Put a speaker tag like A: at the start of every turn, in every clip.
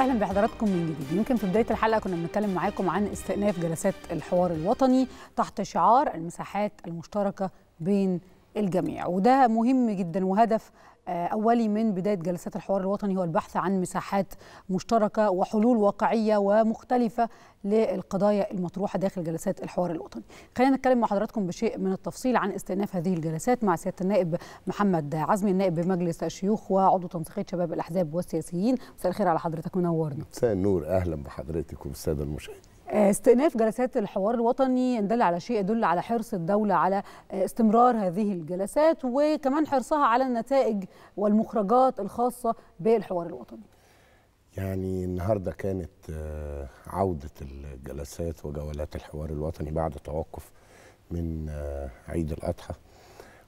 A: اهلا بحضراتكم من جديد يمكن في بدايه الحلقه كنا بنتكلم معاكم عن استئناف جلسات الحوار الوطني تحت شعار المساحات المشتركه بين الجميع وده مهم جدا وهدف آه، أولي من بداية جلسات الحوار الوطني هو البحث عن مساحات مشتركة وحلول واقعية ومختلفة للقضايا المطروحة داخل جلسات الحوار الوطني خلينا نتكلم مع حضراتكم بشيء من التفصيل عن استئناف هذه الجلسات مع سيادة النائب محمد عزمي النائب بمجلس الشيوخ وعضو تنسيقية شباب الأحزاب والسياسيين مساء الخير على حضرتك منورنا
B: مساء النور أهلا بحضرتك والسادة المشاهدين
A: آه، استئناف جلسات الحوار الوطني يدل على شيء يدل على حرص الدولة على آه، استمرار هذه الجلسات وكمان حرصها على النتائج والمخرجات الخاصة بالحوار الوطني
B: يعني النهاردة كانت آه، عودة الجلسات وجولات الحوار الوطني بعد توقف من عيد الأضحى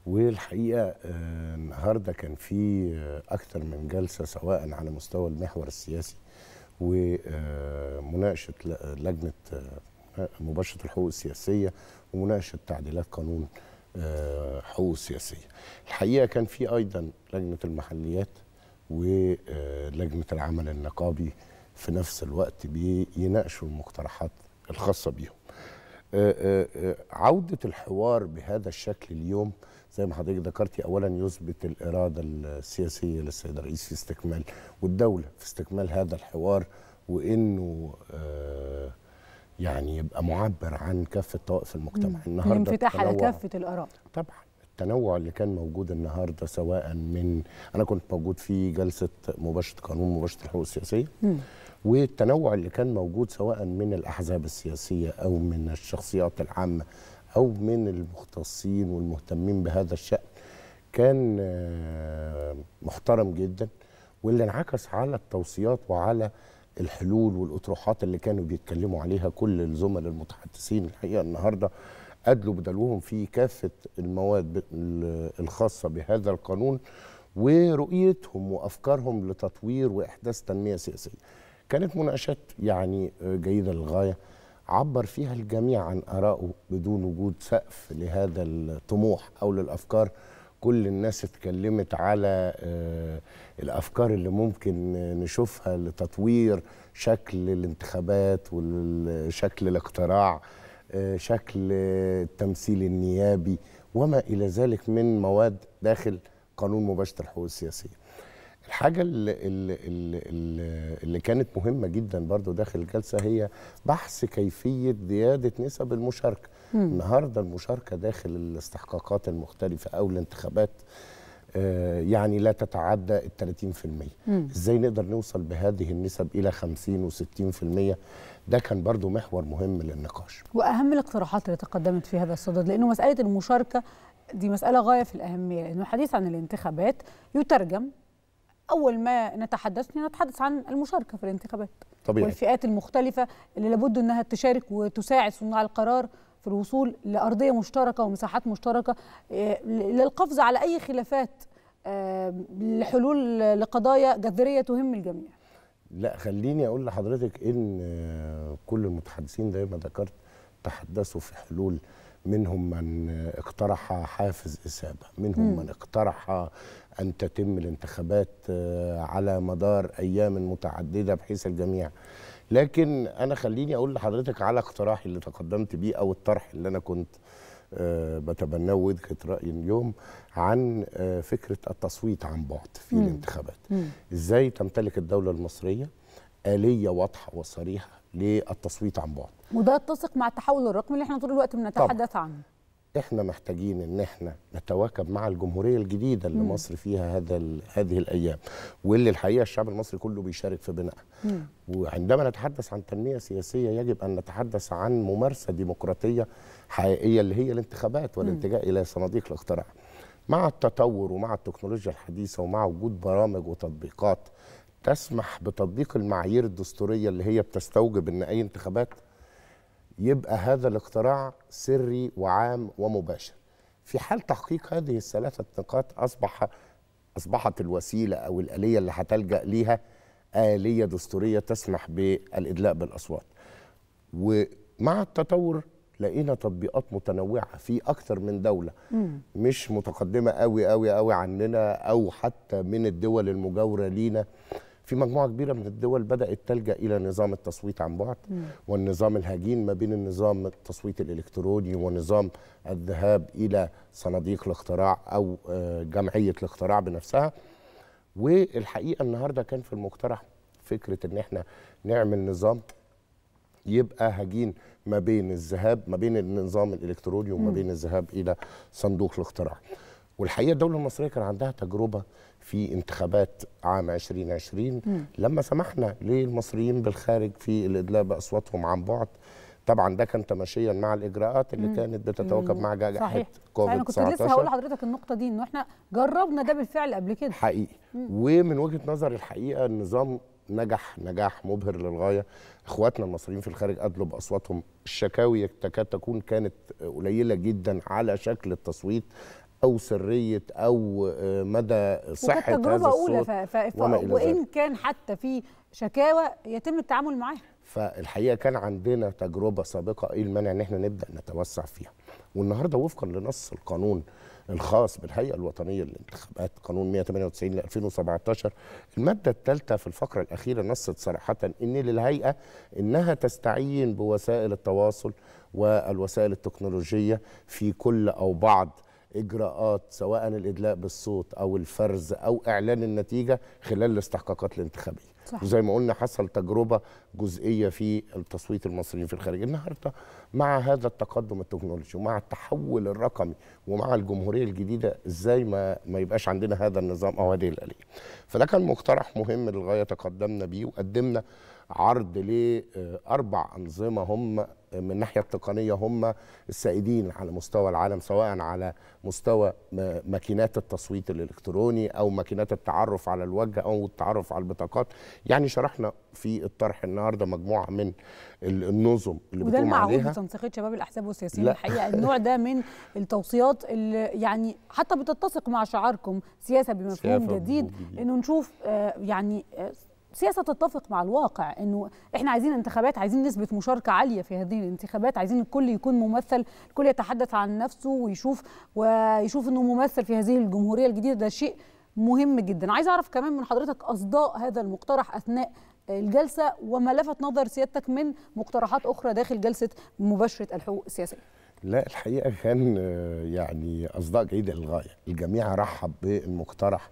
B: والحقيقة النهاردة كان في أكثر من جلسة سواء على مستوى المحور السياسي ومناقشه لجنه آه، مباشره الحقوق السياسيه ومناقشه تعديلات قانون آه، حقوق سياسيه. الحقيقه كان في ايضا لجنه المحليات ولجنه آه، العمل النقابي في نفس الوقت بيناقشوا المقترحات الخاصه بيهم. عوده الحوار بهذا الشكل اليوم زي ما حضرتك ذكرتي اولا يثبت الاراده السياسيه للسيد الرئيس في استكمال والدوله في استكمال هذا الحوار وانه آه، يعني يبقى معبر عن كافه طوائف المجتمع النهارده الانفتاح على كافه الاراء طبعا التنوع اللي كان موجود النهارده سواء من انا كنت موجود في جلسه مباشره قانون مباشره الحقوق السياسيه مم. والتنوع اللي كان موجود سواء من الاحزاب السياسيه او من الشخصيات العامه أو من المختصين والمهتمين بهذا الشأن كان آه، محترم جدا واللي انعكس على التوصيات وعلى الحلول والأطروحات اللي كانوا بيتكلموا عليها كل الزملاء المتحدثين الحقيقة النهاردة أدلوا بدلوهم في كافة المواد الخاصة بهذا القانون ورؤيتهم وأفكارهم لتطوير وإحداث تنمية سياسية كانت مناقشات يعني آه، جيدة للغاية عبر فيها الجميع عن آرائه بدون وجود سقف لهذا الطموح أو للأفكار كل الناس اتكلمت على آه، الأفكار اللي ممكن نشوفها لتطوير شكل الانتخابات وشكل الاقتراع آه، شكل التمثيل النيابي وما إلى ذلك من مواد داخل قانون مباشرة الحقوق السياسية الحاجة اللي, اللي, اللي كانت مهمة جدا برضو داخل الجلسة هي بحث كيفية زيادة نسب المشاركة مم. النهاردة المشاركة داخل الاستحقاقات المختلفة أو الانتخابات آه، يعني لا تتعدى ال 30% المية ازاي نقدر نوصل بهذه النسب الى 50 و60% ده كان برضو محور مهم للنقاش
A: واهم الاقتراحات اللي تقدمت في هذا الصدد لانه مساله المشاركه دي مساله غايه في الاهميه لانه الحديث عن الانتخابات يترجم اول ما نتحدث نتحدث عن المشاركه في الانتخابات طبيعي. والفئات المختلفه اللي لابد انها تشارك وتساعد صناع القرار في الوصول لارضيه مشتركه ومساحات مشتركه آه، للقفز على اي خلافات آه، لحلول لقضايا جذريه تهم الجميع
B: لا خليني اقول لحضرتك ان آه، كل المتحدثين زي ما ذكرت تحدثوا في حلول منهم من اقترح حافز إسابة منهم من اقترح أن تتم الانتخابات آه، على مدار أيام متعددة بحيث الجميع لكن أنا خليني أقول لحضرتك على اقتراحي اللي تقدمت بيه أو الطرح اللي أنا كنت آه، بتبناه وجهه راي اليوم عن آه، فكره التصويت عن بعد في الانتخابات ازاي تمتلك الدوله المصريه اليه واضحه وصريحه للتصويت عن بعد
A: وده يتسق مع التحول الرقمي اللي احنا طول الوقت بنتحدث عنه
B: احنا محتاجين ان احنا نتواكب مع الجمهوريه الجديده اللي مم. مصر فيها هذا هذه الايام واللي الحقيقه الشعب المصري كله بيشارك في بنائها وعندما نتحدث عن تنميه سياسيه يجب ان نتحدث عن ممارسه ديمقراطيه حقيقيه اللي هي الانتخابات والالتجاء الى صناديق الاقتراع مع التطور ومع التكنولوجيا الحديثه ومع وجود برامج وتطبيقات تسمح بتطبيق المعايير الدستوريه اللي هي بتستوجب ان اي انتخابات يبقى هذا الاقتراع سري وعام ومباشر في حال تحقيق هذه الثلاثه نقاط اصبح اصبحت الوسيله او الاليه اللي هتلجا ليها اليه دستوريه تسمح بالادلاء بالاصوات ومع التطور لقينا تطبيقات متنوعه في اكثر من دوله مم. مش متقدمه قوي قوي قوي عننا او حتى من الدول المجاوره لينا في مجموعه كبيره من الدول بدات تلجا الى نظام التصويت عن بعد والنظام الهجين ما بين النظام التصويت الالكتروني ونظام الذهاب الى صناديق الاختراع او آه، جمعيه الاختراع بنفسها والحقيقه النهارده كان في المقترح فكره ان احنا نعمل نظام يبقى هجين ما بين الذهاب ما بين النظام الالكتروني وما بين الذهاب الى صندوق الاختراع والحقيقه الدوله المصريه كان عندها تجربه في انتخابات عام 2020 مم. لما سمحنا للمصريين بالخارج في الادلاء باصواتهم عن بعد طبعا ده كان تماشيا مع الاجراءات اللي مم. كانت بتتواكب مع جائحه كوفيد 19 انا كنت لسه هقول
A: لحضرتك النقطه دي انه احنا جربنا ده بالفعل قبل كده
B: حقيقي مم. ومن وجهه نظر الحقيقه النظام نجح نجاح مبهر للغايه اخواتنا المصريين في الخارج ادلوا باصواتهم الشكاوي تكاد تكون كانت قليله جدا على شكل التصويت او سريه او آه، مدى صحه هذا الصوت اولى ف... ف... وما إلى وان ذلك.
A: كان حتى في شكاوى يتم التعامل معاها
B: فالحقيقه كان عندنا تجربه سابقه ايه المانع ان احنا نبدا نتوسع فيها والنهارده وفقا لنص القانون الخاص بالهيئه الوطنيه للانتخابات قانون 198 ل 2017 الماده الثالثه في الفقره الاخيره نصت صراحه ان للهيئه انها تستعين بوسائل التواصل والوسائل التكنولوجيه في كل او بعض اجراءات سواء الادلاء بالصوت او الفرز او اعلان النتيجه خلال الاستحقاقات الانتخابيه صح. وزي ما قلنا حصل تجربه جزئيه في التصويت المصريين في الخارج النهارده مع هذا التقدم التكنولوجي ومع التحول الرقمي ومع الجمهوريه الجديده ازاي ما ما يبقاش عندنا هذا النظام او هذه الاليه فده كان مقترح مهم للغايه تقدمنا بيه وقدمنا عرض لاربع انظمه هم من الناحيه التقنيه هم السائدين على مستوى العالم سواء على مستوى ماكينات التصويت الالكتروني او ماكينات التعرف على الوجه او التعرف على البطاقات يعني شرحنا في الطرح النهارده مجموعه من النظم اللي وده بتقوم عليها وده
A: بتنسيقيه شباب الاحزاب والسياسيين الحقيقه النوع ده من التوصيات اللي يعني حتى بتتسق مع شعاركم سياسه بمفهوم جديد انه نشوف آه، يعني آه، سياسه تتفق مع الواقع انه احنا عايزين انتخابات عايزين نسبه مشاركه عاليه في هذه الانتخابات عايزين الكل يكون ممثل الكل يتحدث عن نفسه ويشوف ويشوف انه ممثل في هذه الجمهوريه الجديده ده شيء مهم جدا عايز اعرف كمان من حضرتك اصداء هذا المقترح اثناء الجلسه وما لفت نظر سيادتك من مقترحات اخرى داخل جلسه مباشره الحقوق السياسيه
B: لا الحقيقه كان آه، يعني اصداء جيده للغايه الجميع رحب بالمقترح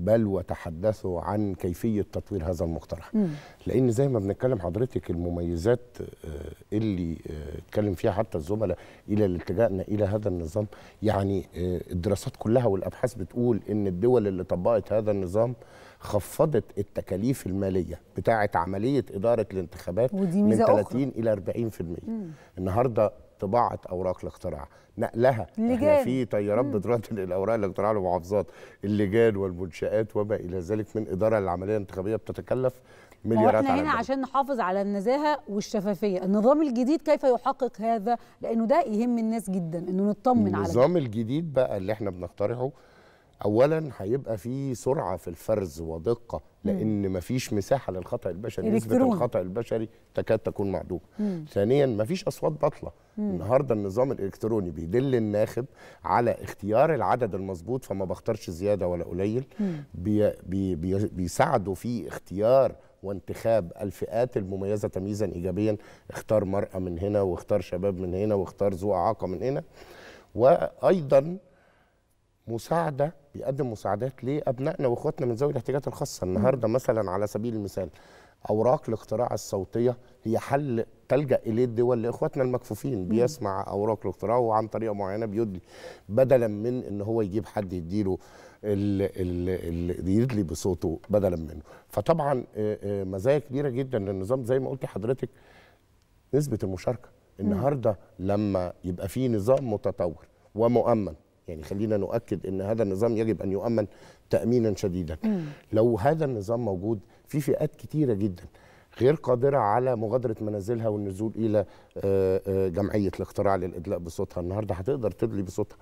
B: بل وتحدثوا عن كيفية تطوير هذا المقترح مم. لأن زي ما بنتكلم حضرتك المميزات آه، اللي آه، اتكلم فيها حتى الزملاء إلى التجائنا إلى هذا النظام يعني آه، الدراسات كلها والأبحاث بتقول إن الدول اللي طبقت هذا النظام خفضت التكاليف الماليه بتاعه عمليه اداره الانتخابات من 30 أخرى. الى 40% مم. النهارده طباعه اوراق الاقتراع نقلها لجان. احنا في تيارات بتروح الاوراق الاقتراع لمحافظات اللجان والمنشات وما الى ذلك من اداره للعمليه الانتخابيه بتتكلف مليارات احنا هنا الجنة.
A: عشان نحافظ على النزاهه والشفافيه النظام الجديد كيف يحقق هذا لانه ده يهم الناس جدا انه نطمن على النظام
B: الجديد بقى اللي احنا بنقترحه اولا هيبقى في سرعه في الفرز ودقه لان ما مفيش مساحه للخطا البشري نسبه الخطا البشري تكاد تكون معدومه ثانيا مفيش اصوات باطله النهارده النظام الالكتروني بيدل الناخب على اختيار العدد المظبوط فما بختارش زياده ولا قليل بي بي بي بيساعدوا في اختيار وانتخاب الفئات المميزه تمييزا ايجابيا اختار مراه من هنا واختار شباب من هنا واختار ذو اعاقه من هنا وايضا مساعده بيقدم مساعدات لابنائنا واخواتنا من ذوي الاحتياجات الخاصه النهارده مثلا على سبيل المثال اوراق الاقتراع الصوتيه هي حل تلجا اليه الدول لاخواتنا المكفوفين بيسمع اوراق الاقتراع وعن طريقه معينه بيدلي بدلا من ان هو يجيب حد يديله اللي يدلي بصوته بدلا منه فطبعا مزايا كبيره جدا للنظام زي ما قلت حضرتك نسبه المشاركه النهارده لما يبقى في نظام متطور ومؤمن يعني خلينا نؤكد ان هذا النظام يجب ان يؤمن تامينا شديدا مم. لو هذا النظام موجود في فئات كتيره جدا غير قادرة على مغادرة منازلها والنزول إلى آه، آه، جمعية الاقتراع للإدلاء بصوتها النهاردة هتقدر تدلي بصوتها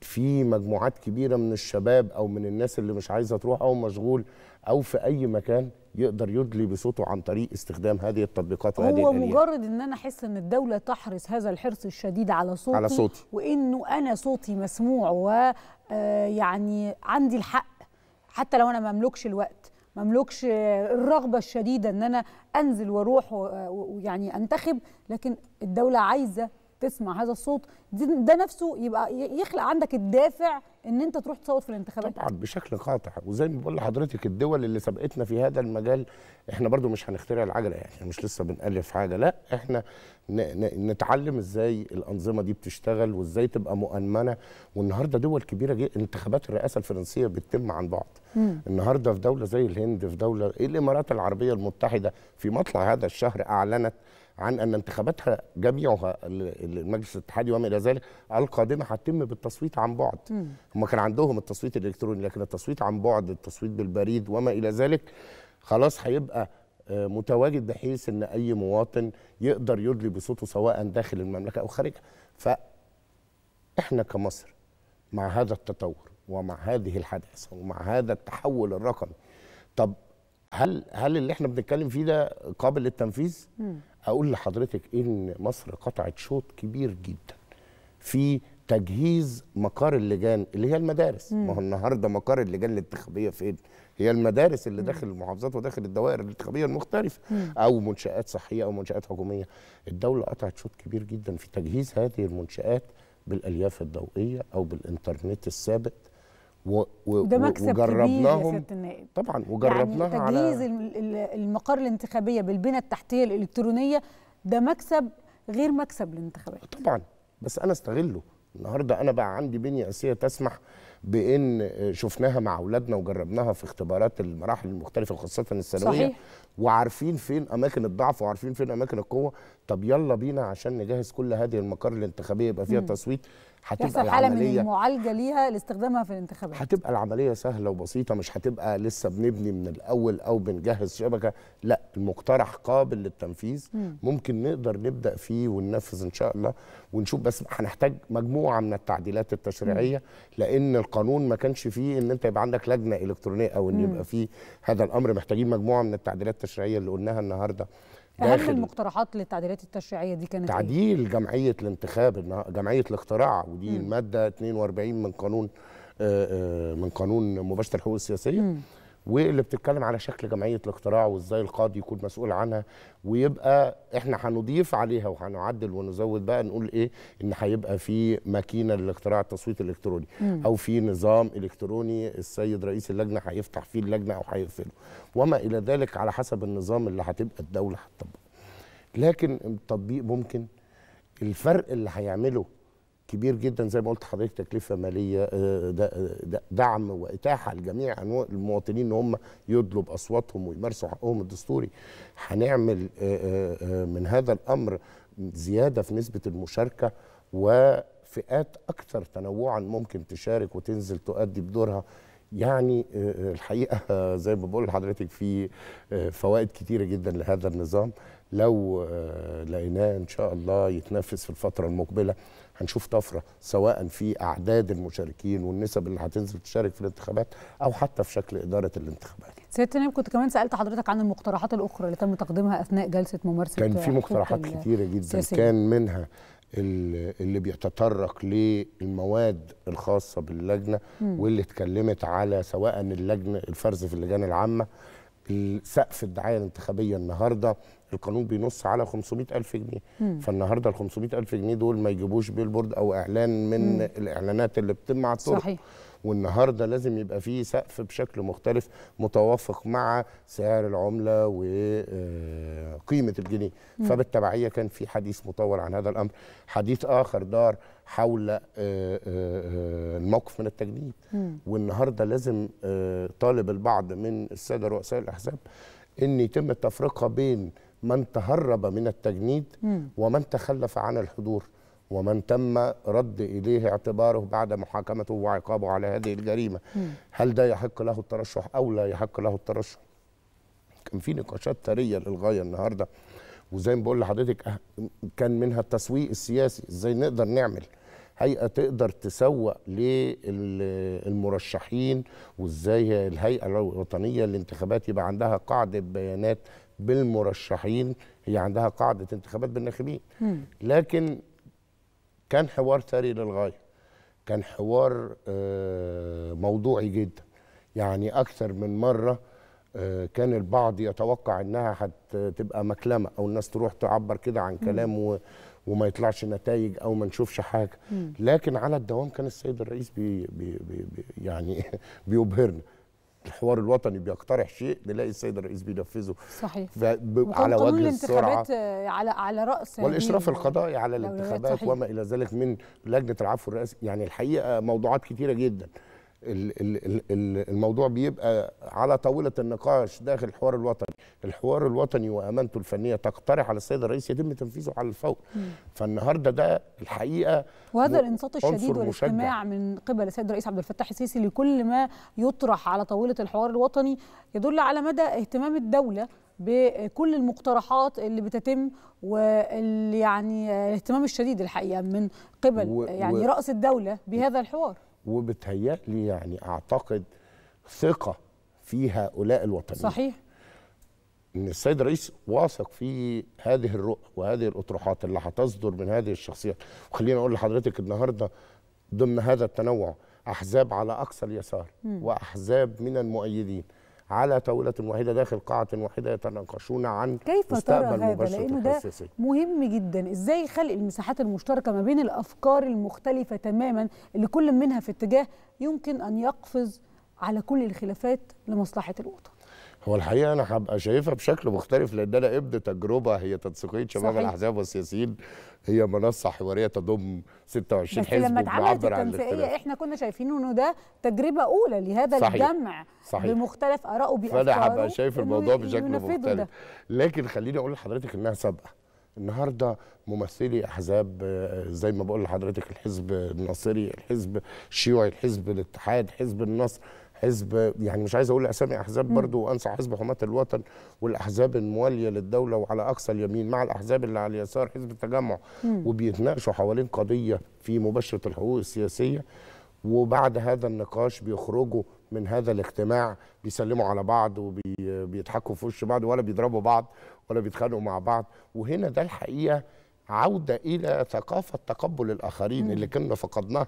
B: في مجموعات كبيرة من الشباب أو من الناس اللي مش عايزة تروح أو مشغول أو في أي مكان يقدر يدلي بصوته عن طريق استخدام هذه التطبيقات وهذه هو مجرد
A: ان انا احس ان الدوله تحرص هذا الحرص الشديد على صوتي على صوتي وانه انا صوتي مسموع و آه، يعني عندي الحق حتى لو انا ما املكش الوقت ما املكش الرغبه الشديده ان انا انزل واروح ويعني آه، انتخب لكن الدوله عايزه تسمع هذا الصوت ده نفسه يبقى يخلق عندك الدافع ان انت تروح تصوت في الانتخابات طبعا
B: بشكل قاطع وزي ما بقول لحضرتك الدول اللي سبقتنا في هذا المجال احنا برضو مش هنخترع العجله يعني مش لسه بنالف حاجه لا احنا نتعلم ازاي الانظمه دي بتشتغل وازاي تبقى مؤمنه والنهارده دول كبيره جدا انتخابات الرئاسه الفرنسيه بتتم عن بعد مم. النهارده في دوله زي الهند في دوله الامارات العربيه المتحده في مطلع هذا الشهر اعلنت عن ان انتخاباتها جميعها المجلس الاتحادي وما الى ذلك القادمه هتتم بالتصويت عن بعد هم كان عندهم التصويت الالكتروني لكن التصويت عن بعد التصويت بالبريد وما الى ذلك خلاص هيبقى آه، متواجد بحيث ان اي مواطن يقدر يدلي بصوته سواء داخل المملكه او خارجها احنا كمصر مع هذا التطور ومع هذه الحداثه ومع هذا التحول الرقمي طب هل هل اللي احنا بنتكلم فيه ده قابل للتنفيذ؟ مم. اقول لحضرتك ان مصر قطعت شوط كبير جدا في تجهيز مقر اللجان اللي هي المدارس ما هو النهارده مقر اللجان الانتخابيه فين هي المدارس اللي داخل المحافظات وداخل الدوائر الانتخابيه المختلفه او منشات صحيه او منشات حكوميه الدوله قطعت شوط كبير جدا في تجهيز هذه المنشات بالالياف الضوئيه او بالانترنت الثابت و و ده مكسب وجربناهم كبير يا النائب طبعا وجربناها يعني تجهيز
A: على المقر الانتخابيه بالبنى التحتيه الالكترونيه ده مكسب غير مكسب للانتخابات طبعا
B: بس انا استغله النهارده انا بقى عندي بنيه اساسيه تسمح بان شفناها مع اولادنا وجربناها في اختبارات المراحل المختلفه خاصه الثانويه صحيح وعارفين فين اماكن الضعف وعارفين فين اماكن القوه طب يلا بينا عشان نجهز كل هذه المقر الانتخابيه يبقى فيها تصويت هتبقى العمليه حاله من
A: المعالجه ليها لاستخدامها في الانتخابات
B: هتبقى العمليه سهله وبسيطه مش هتبقى لسه بنبني من الاول او بنجهز شبكه لا المقترح قابل للتنفيذ مم. ممكن نقدر نبدا فيه وننفذ ان شاء الله ونشوف بس هنحتاج مجموعه من التعديلات التشريعيه مم. لان القانون ما كانش فيه ان انت يبقى عندك لجنه الكترونيه او ان يبقى فيه هذا الامر محتاجين مجموعه من التعديلات التشريعيه اللي قلناها النهارده اهم
A: المقترحات للتعديلات التشريعيه دي كانت إيه؟
B: تعديل إيه؟ جمعيه الانتخاب جمعيه الاختراع ودي مم. الماده 42 من قانون آه، آه، من قانون مباشره الحقوق السياسيه مم. واللي بتتكلم على شكل جمعيه الاقتراع وازاي القاضي يكون مسؤول عنها ويبقى احنا هنضيف عليها وهنعدل ونزود بقى نقول ايه ان هيبقى في ماكينه للاقتراع التصويت الالكتروني مم. او في نظام الكتروني السيد رئيس اللجنه هيفتح فيه اللجنه او هيقفله وما الى ذلك على حسب النظام اللي هتبقى الدوله هتطبقه لكن التطبيق ممكن الفرق اللي هيعمله كبير جدا زي ما قلت حضرتك تكلفه ماليه آه، آه، دعم واتاحه لجميع المواطنين ان هم يدلوا باصواتهم ويمارسوا حقهم الدستوري هنعمل آه، من هذا الامر زياده في نسبه المشاركه وفئات اكثر تنوعا ممكن تشارك وتنزل تؤدي بدورها يعني الحقيقه زي ما بقول لحضرتك في فوائد كتيره جدا لهذا النظام لو آه، لقيناه ان شاء الله يتنفذ في الفتره المقبله هنشوف طفره سواء في اعداد المشاركين والنسب اللي هتنزل تشارك في الانتخابات او حتى في شكل اداره الانتخابات.
A: سياده النائب كنت كمان سالت حضرتك عن المقترحات الاخرى اللي تم تقديمها اثناء جلسه ممارسه كان في مقترحات كثيره جدا سياسية. كان
B: منها اللي بيتطرق للمواد الخاصه باللجنه م. واللي اتكلمت على سواء اللجنه الفرز في اللجان العامه سقف الدعايه الانتخابيه النهارده القانون بينص على 500 ألف جنيه مم. فالنهارده ال 500 ألف جنيه دول ما يجيبوش بيلبورد أو إعلان من مم. الإعلانات اللي بتتم على الطرق صحيح. والنهارده لازم يبقى فيه سقف بشكل مختلف متوافق مع سعر العمله وقيمه آه، الجنيه فبالتبعيه كان في حديث مطول عن هذا الامر حديث اخر دار حول آه، آه، آه، الموقف من التجنيد والنهارده لازم طالب البعض من الساده رؤساء الاحزاب ان يتم التفرقه بين من تهرب من التجنيد ومن تخلف عن الحضور ومن تم رد إليه اعتباره بعد محاكمته وعقابه على هذه الجريمة هل ده يحق له الترشح أو لا يحق له الترشح كان في نقاشات ثرية للغاية النهاردة وزي ما بقول لحضرتك كان منها التسويق السياسي ازاي نقدر نعمل هيئه تقدر تسوق للمرشحين وازاي الهيئه الوطنيه للانتخابات يبقى عندها قاعده بيانات بالمرشحين هي عندها قاعده انتخابات بالناخبين لكن كان حوار ثري للغايه كان حوار آه، موضوعي جدا يعني اكثر من مره آه، كان البعض يتوقع انها هتبقى مكلمه او الناس تروح تعبر كده عن كلام وما يطلعش نتائج او ما نشوفش حاجه مم. لكن على الدوام كان السيد الرئيس بي بي بي بي يعني بيبهرنا الحوار الوطني بيقترح شيء نلاقي السيد الرئيس بينفذه صحيح على وجه السرعه
A: على على راس والاشراف القضائي على الانتخابات وما
B: الى ذلك من لجنه العفو الرئاسي يعني الحقيقه موضوعات كثيره جدا الموضوع بيبقى على طاوله النقاش داخل الحوار الوطني، الحوار الوطني وامانته الفنيه تقترح على السيد الرئيس يتم تنفيذه على الفور. فالنهارده ده الحقيقه وهذا الانصات الشديد والاجتماع
A: من قبل السيد الرئيس عبد الفتاح السيسي لكل ما يطرح على طاوله الحوار الوطني يدل على مدى اهتمام الدوله بكل المقترحات اللي بتتم واللي يعني الاهتمام الشديد الحقيقه من قبل و... يعني و... راس الدوله بهذا الحوار.
B: وبتهيألي يعني أعتقد ثقة في هؤلاء الوطنيين صحيح ان السيد الرئيس واثق في هذه الرؤى وهذه الاطروحات اللي هتصدر من هذه الشخصيات وخلينا اقول لحضرتك النهارده ضمن هذا التنوع احزاب على اقصى اليسار م. واحزاب من المؤيدين على طاولة واحدة داخل قاعة واحدة يتناقشون عن كيف ترى هذا لأنه ده
A: مهم جدا إزاي خلق المساحات المشتركة ما بين الأفكار المختلفة تماما اللي كل منها في اتجاه يمكن أن يقفز على كل الخلافات لمصلحة الوطن
B: هو الحقيقه انا هبقى شايفها بشكل مختلف لان انا ابن تجربه هي تنسيقيه شباب الاحزاب والسياسيين هي منصه حواريه تضم 26 حزب لما اتعملت التنسيقيه احنا
A: كنا شايفين انه ده تجربه اولى لهذا صحيح. الجمع صحيح. بمختلف ارائه بافكاره فانا هبقى شايف
B: الموضوع بشكل مختلف ده. لكن خليني اقول لحضرتك انها سابقه النهارده ممثلي احزاب آه، زي ما بقول لحضرتك الحزب الناصري الحزب الشيوعي الحزب الاتحاد حزب النصر حزب يعني مش عايز اقول اسامي احزاب برضو وانصح حزب حماه الوطن والاحزاب المواليه للدوله وعلى اقصى اليمين مع الاحزاب اللي على اليسار حزب التجمع وبيتناقشوا حوالين قضيه في مباشره الحقوق السياسيه وبعد هذا النقاش بيخرجوا من هذا الاجتماع بيسلموا على بعض وبيضحكوا في وش بعض ولا بيضربوا بعض ولا بيتخانقوا مع بعض وهنا ده الحقيقه عودة إلى ثقافة تقبل الآخرين اللي كنا فقدناها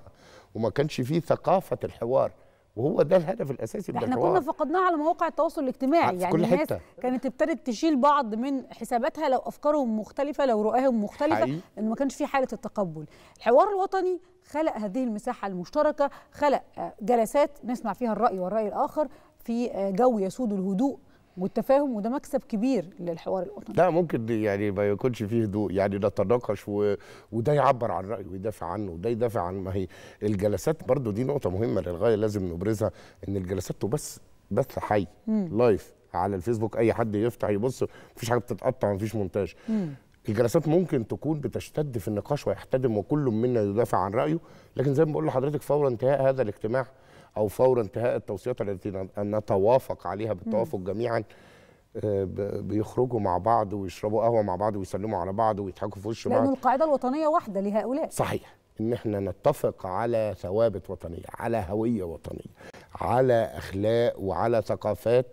B: وما كانش فيه ثقافة الحوار وهو ده الهدف الاساسي من احنا كنا
A: فقدناه على مواقع التواصل الاجتماعي يعني كل الناس حتة. كانت ابتدت تشيل بعض من حساباتها لو افكارهم مختلفه لو رؤاهم مختلفه لانه ما كانش في حاله التقبل الحوار الوطني خلق هذه المساحه المشتركه خلق جلسات نسمع فيها الراي والراي الاخر في آه، جو يسود الهدوء والتفاهم وده مكسب كبير للحوار الوطني
B: لا ممكن يعني ما يكونش فيه هدوء يعني نتناقش وده يعبر عن رايه ويدافع عنه وده يدافع عن ما هي الجلسات برضو دي نقطه مهمه للغايه لازم نبرزها ان الجلسات تبث بث حي لايف على الفيسبوك اي حد يفتح يبص مفيش حاجه بتتقطع مفيش مونتاج الجلسات ممكن تكون بتشتد في النقاش ويحتدم وكل منا يدافع عن رايه لكن زي ما بقول لحضرتك فور انتهاء هذا الاجتماع او فور انتهاء التوصيات التي نتوافق عليها بالتوافق جميعا آه، بيخرجوا مع بعض ويشربوا قهوه مع بعض ويسلموا على بعض ويضحكوا في وش بعض لان
A: القاعده الوطنيه واحده لهؤلاء
B: صحيح ان احنا نتفق على ثوابت وطنيه على هويه وطنيه على اخلاق وعلى ثقافات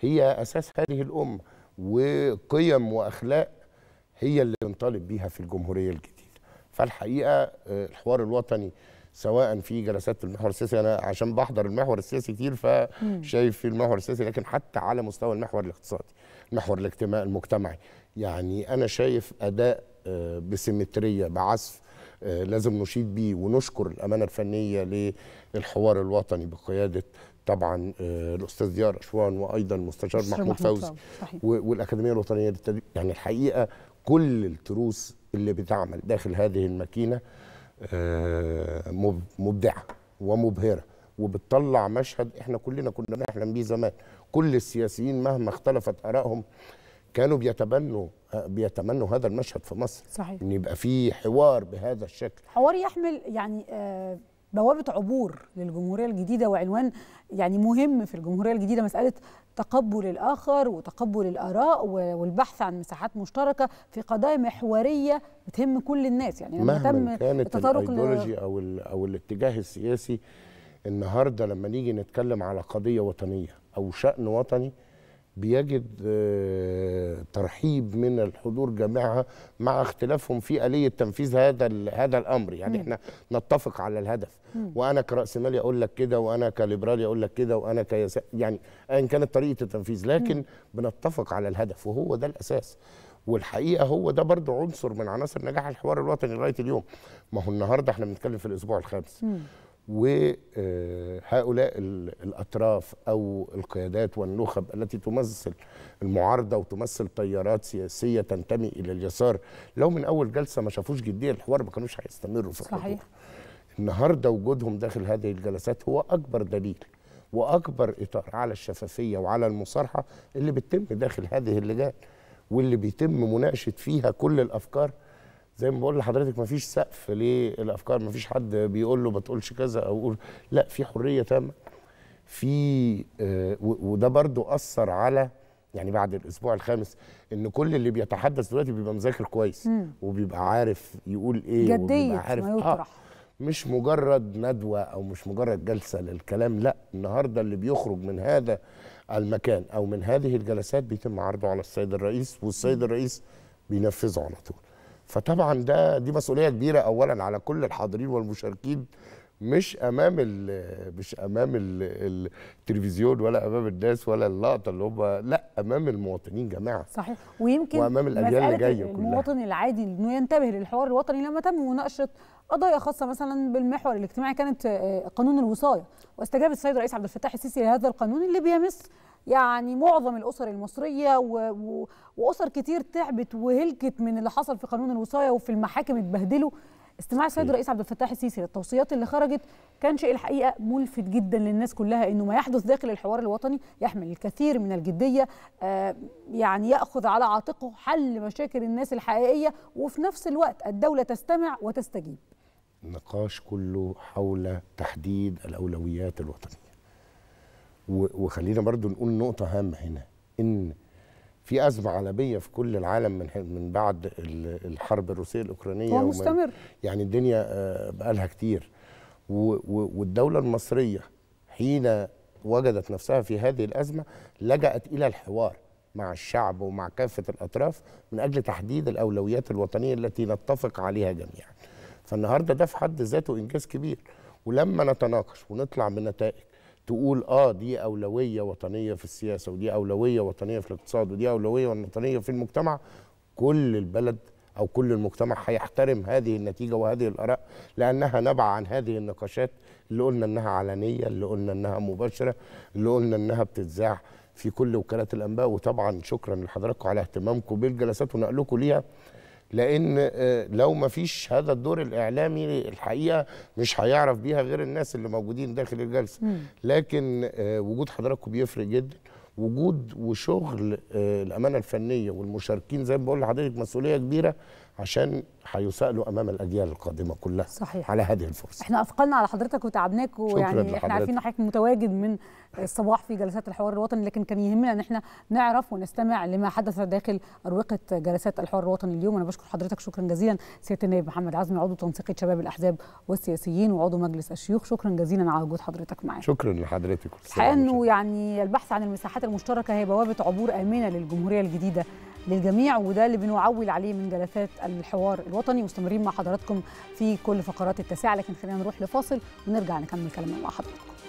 B: هي اساس هذه الامه وقيم واخلاق هي اللي بنطالب بيها في الجمهوريه الجديده فالحقيقه آه، الحوار الوطني سواء في جلسات في المحور السياسي انا عشان بحضر المحور السياسي كتير فشايف في المحور السياسي لكن حتى على مستوى المحور الاقتصادي المحور الاجتماعي المجتمعي يعني انا شايف اداء آه، بسيمتريه بعزف آه، لازم نشيد بيه ونشكر الامانه الفنيه للحوار الوطني بقياده طبعا آه، الاستاذ ديار اشوان وايضا مستشار محمود فوزي والاكاديميه الوطنيه للتدريب يعني الحقيقه كل التروس اللي بتعمل داخل هذه الماكينه آه، مبدعه ومبهره وبتطلع مشهد احنا كلنا كنا بنحلم بيه زمان كل السياسيين مهما اختلفت ارائهم كانوا بيتبنوا بيتمنوا هذا المشهد في مصر صحيح ان يبقى في حوار بهذا الشكل
A: حوار يحمل يعني آه بوابه عبور للجمهوريه الجديده وعنوان يعني مهم في الجمهوريه الجديده مساله تقبل الاخر وتقبل الاراء والبحث عن مساحات مشتركه في قضايا محوريه بتهم كل الناس يعني لما مهما تم كانت التطرق ل...
B: او او الاتجاه السياسي النهارده لما نيجي نتكلم على قضيه وطنيه او شان وطني بيجد آه، ترحيب من الحضور جميعها مع اختلافهم في آلية تنفيذ هذا هذا الأمر يعني احنا نتفق على الهدف وأنا كرأس مالي أقول لك كده وأنا كليبرالي أقول لك كده وأنا كيسا يعني أيا كانت طريقة التنفيذ لكن بنتفق على الهدف وهو ده الأساس والحقيقه هو ده برضه عنصر من عناصر نجاح الحوار الوطني لغايه اليوم ما هو النهارده احنا بنتكلم في الاسبوع الخامس وهؤلاء الأطراف أو القيادات والنخب التي تمثل المعارضة وتمثل تيارات سياسية تنتمي إلى اليسار لو من أول جلسة ما شافوش جدية الحوار ما كانوش هيستمروا في الحوار صحيح النهاردة وجودهم داخل هذه الجلسات هو أكبر دليل وأكبر إطار على الشفافية وعلى المصارحة اللي بتتم داخل هذه اللجان واللي بيتم مناقشة فيها كل الأفكار زي ما بقول لحضرتك مفيش سقف للافكار مفيش حد بيقول له ما تقولش كذا او قول لا في حريه تامه في آه وده برضو اثر على يعني بعد الاسبوع الخامس ان كل اللي بيتحدث دلوقتي بيبقى مذاكر كويس مم. وبيبقى عارف يقول ايه جدية عارف ما آه، يطرح. آه مش مجرد ندوه او مش مجرد جلسه للكلام لا النهارده اللي بيخرج من هذا المكان او من هذه الجلسات بيتم عرضه على السيد الرئيس والسيد الرئيس بينفذه على طول فطبعا ده دي مسؤوليه كبيره اولا على كل الحاضرين والمشاركين مش امام الـ مش امام الـ التلفزيون ولا امام الناس ولا اللقطه اللي هم لا امام المواطنين جماعه صحيح
A: ويمكن وامام الاجيال اللي جايه كلها المواطن العادي انه ينتبه للحوار الوطني لما تم مناقشه قضايا خاصه مثلا بالمحور الاجتماعي كانت آه، قانون الوصايه واستجاب السيد الرئيس عبد الفتاح السيسي لهذا القانون اللي بيمس يعني معظم الاسر المصريه و... و... واسر كتير تعبت وهلكت من اللي حصل في قانون الوصايه وفي المحاكم اتبهدلوا استماع السيد الرئيس عبد الفتاح السيسي للتوصيات اللي خرجت كان شيء الحقيقه ملفت جدا للناس كلها انه ما يحدث داخل الحوار الوطني يحمل الكثير من الجديه آه يعني ياخذ على عاتقه حل مشاكل الناس الحقيقيه وفي نفس الوقت الدوله تستمع وتستجيب
B: النقاش كله حول تحديد الاولويات الوطنيه وخلينا برضو نقول نقطة هامة هنا إن في أزمة عالمية في كل العالم من من بعد الحرب الروسية الأوكرانية هو مستمر يعني الدنيا آه، بقالها كتير والدولة المصرية حين وجدت نفسها في هذه الأزمة لجأت إلى الحوار مع الشعب ومع كافة الأطراف من أجل تحديد الأولويات الوطنية التي نتفق عليها جميعا فالنهاردة ده في حد ذاته إنجاز كبير ولما نتناقش ونطلع بنتائج تقول اه دي اولويه وطنيه في السياسه ودي اولويه وطنيه في الاقتصاد ودي اولويه وطنيه في المجتمع كل البلد او كل المجتمع هيحترم هذه النتيجه وهذه الاراء لانها نبع عن هذه النقاشات اللي قلنا انها علنيه اللي قلنا انها مباشره اللي قلنا انها بتتذاع في كل وكالات الانباء وطبعا شكرا لحضراتكم على اهتمامكم بالجلسات ونقلكم ليها لان آه، لو ما فيش هذا الدور الاعلامي الحقيقه مش هيعرف بيها غير الناس اللي موجودين داخل الجلسه لكن آه، وجود حضراتكم بيفرق جدا وجود وشغل آه، الامانه الفنيه والمشاركين زي ما بقول لحضرتك مسؤوليه كبيره عشان هيسألوا امام الاجيال القادمه كلها صحيح. على هذه الفرصه
A: احنا اثقلنا على حضرتك وتعبناك ويعني احنا عارفين ان حضرتك متواجد من الصباح في جلسات الحوار الوطني لكن كان يهمنا ان احنا نعرف ونستمع لما حدث داخل اروقه جلسات الحوار الوطني اليوم انا بشكر حضرتك شكرا جزيلا سياده النائب محمد عزمي عضو تنسيقيه شباب الاحزاب والسياسيين وعضو مجلس الشيوخ شكرا جزيلا على وجود حضرتك معانا
B: شكرا لحضرتك انه
A: يعني البحث عن المساحات المشتركه هي بوابه عبور امنه للجمهوريه الجديده للجميع وده اللي بنعول عليه من جلسات الحوار الوطني مستمرين مع حضراتكم في كل فقرات التاسعه لكن خلينا نروح لفاصل ونرجع نكمل كلامنا مع حضراتكم.